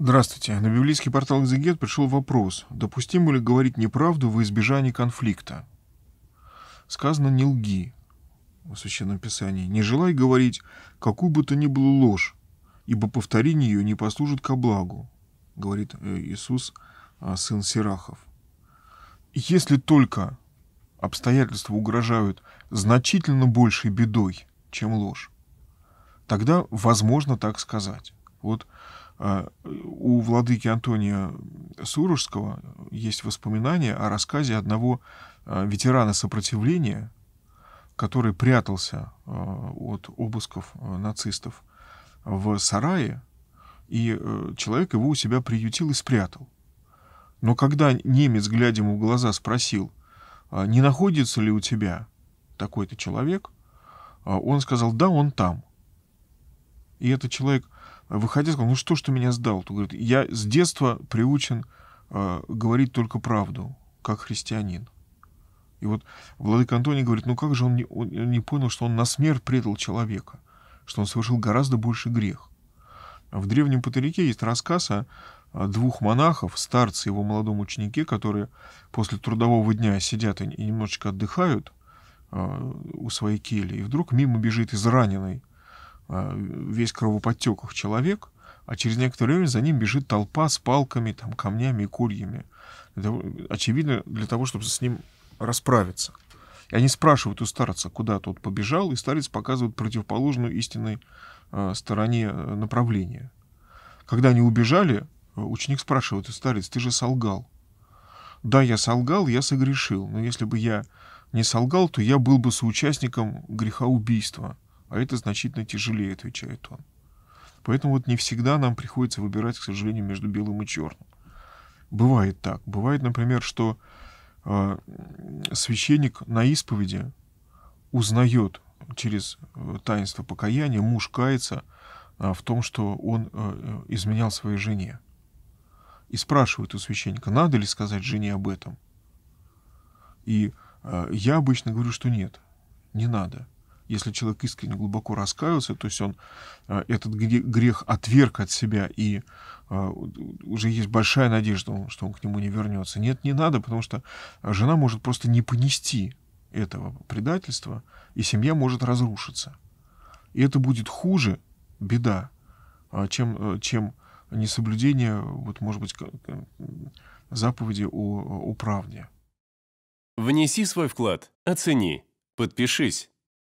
Здравствуйте. На библейский портал «Экзегет» пришел вопрос, допустимо ли говорить неправду во избежание конфликта? Сказано «не лги» в Священном Писании. «Не желай говорить какую бы то ни было ложь, ибо повторение ее не послужит ко благу», говорит э, Иисус, э, сын Сирахов. Если только обстоятельства угрожают значительно большей бедой, чем ложь, тогда возможно так сказать. Вот а, у владыки Антония Сурожского есть воспоминания о рассказе одного а, ветерана сопротивления, который прятался а, от обысков нацистов в сарае, и э, человек его у себя приютил и спрятал. Но когда немец, глядя ему в глаза, спросил, не находится ли у тебя такой-то человек, он сказал, да, он там. И этот человек, э, выходя, сказал, ну что ж ты меня сдал? Ты говорит, я с детства приучен э, говорить только правду, как христианин. И вот Владыка Антоний говорит, ну как же он не, он не понял, что он на смерть предал человека, что он совершил гораздо больше грех. В древнем Патрике есть рассказ о двух монахов, старце и его молодом ученике, которые после трудового дня сидят и немножечко отдыхают э, у своей кельи, и вдруг мимо бежит израненный а, весь кровоподтеках человек, а через некоторое время за ним бежит толпа с палками, там, камнями и кольями. Это, очевидно, для того, чтобы с ним расправиться. И они спрашивают у старца, куда тот побежал, и старец показывает противоположную истинной а, э, стороне направления. Когда они убежали, э, ученик спрашивает у старец, ты же солгал. Да, я солгал, я согрешил, но если бы я не солгал, то я был бы соучастником греха убийства. А это значительно тяжелее, отвечает он. Поэтому вот не всегда нам приходится выбирать, к сожалению, между белым и черным. Бывает так. Бывает, например, что э, священник на исповеди узнает через э, таинство покаяния, муж кается э, в том, что он э, э изменял своей жене. И спрашивает у священника, надо ли сказать жене об этом. И э, я обычно говорю, что нет, не надо если человек искренне глубоко раскаялся, то есть он э, этот грех отверг от себя, и э, уже есть большая надежда, что он к нему не вернется. Нет, не надо, потому что жена может просто не понести этого предательства, и семья может разрушиться. И это будет хуже, беда, э, чем, чем несоблюдение, вот, может быть, заповеди о, о правде. Внеси свой вклад, оцени, подпишись